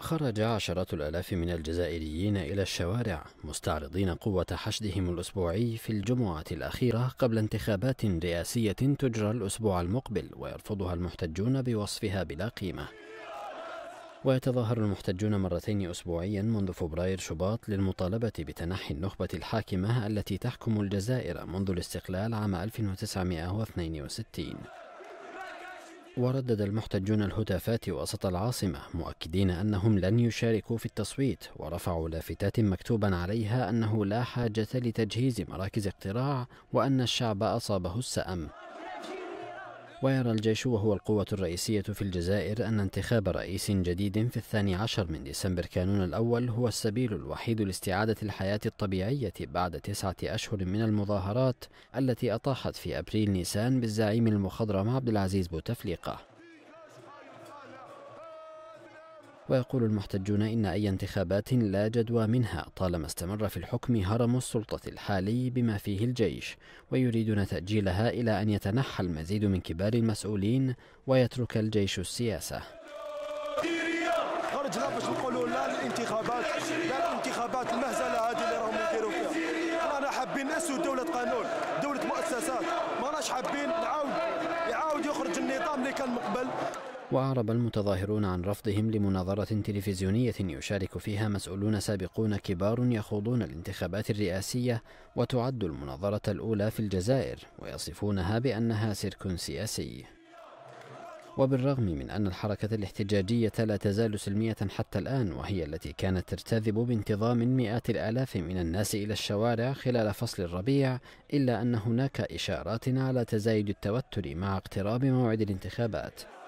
خرج عشرات الآلاف من الجزائريين إلى الشوارع مستعرضين قوة حشدهم الأسبوعي في الجمعة الأخيرة قبل انتخابات رئاسية تجرى الأسبوع المقبل ويرفضها المحتجون بوصفها بلا قيمة ويتظاهر المحتجون مرتين أسبوعيا منذ فبراير شباط للمطالبة بتنحي النخبة الحاكمة التي تحكم الجزائر منذ الاستقلال عام 1962 وردد المحتجون الهتافات وسط العاصمة مؤكدين أنهم لن يشاركوا في التصويت ورفعوا لافتات مكتوبا عليها أنه لا حاجة لتجهيز مراكز اقتراع وأن الشعب أصابه السأم ويرى الجيش وهو القوة الرئيسية في الجزائر أن انتخاب رئيس جديد في الثاني عشر من ديسمبر كانون الأول هو السبيل الوحيد لاستعادة الحياة الطبيعية بعد تسعة أشهر من المظاهرات التي أطاحت في أبريل نيسان بالزعيم المخضرم عبد العزيز بوتفليقة ويقول المحتجون إن أي انتخابات لا جدوى منها طالما استمر في الحكم هرم السلطة الحالي بما فيه الجيش ويريدون تأجيلها إلى أن يتنحى المزيد من كبار المسؤولين ويترك الجيش السياسة خرجنا باش نقولوا لا للانتخابات لا للانتخابات المهزله هذه اللي راهم يديروا فيها رانا حابين ناسوا دوله قانون دوله مؤسسات ما راناش حابين نعاود يعاود يخرج النظام اللي كان مقبل وأعرب المتظاهرون عن رفضهم لمناظرة تلفزيونية يشارك فيها مسؤولون سابقون كبار يخوضون الانتخابات الرئاسية وتعد المناظرة الأولى في الجزائر ويصفونها بأنها سيرك سياسي وبالرغم من أن الحركة الاحتجاجية لا تزال سلمية حتى الآن وهي التي كانت ترتذب بانتظام مئات الآلاف من الناس إلى الشوارع خلال فصل الربيع إلا أن هناك إشارات على تزايد التوتر مع اقتراب موعد الانتخابات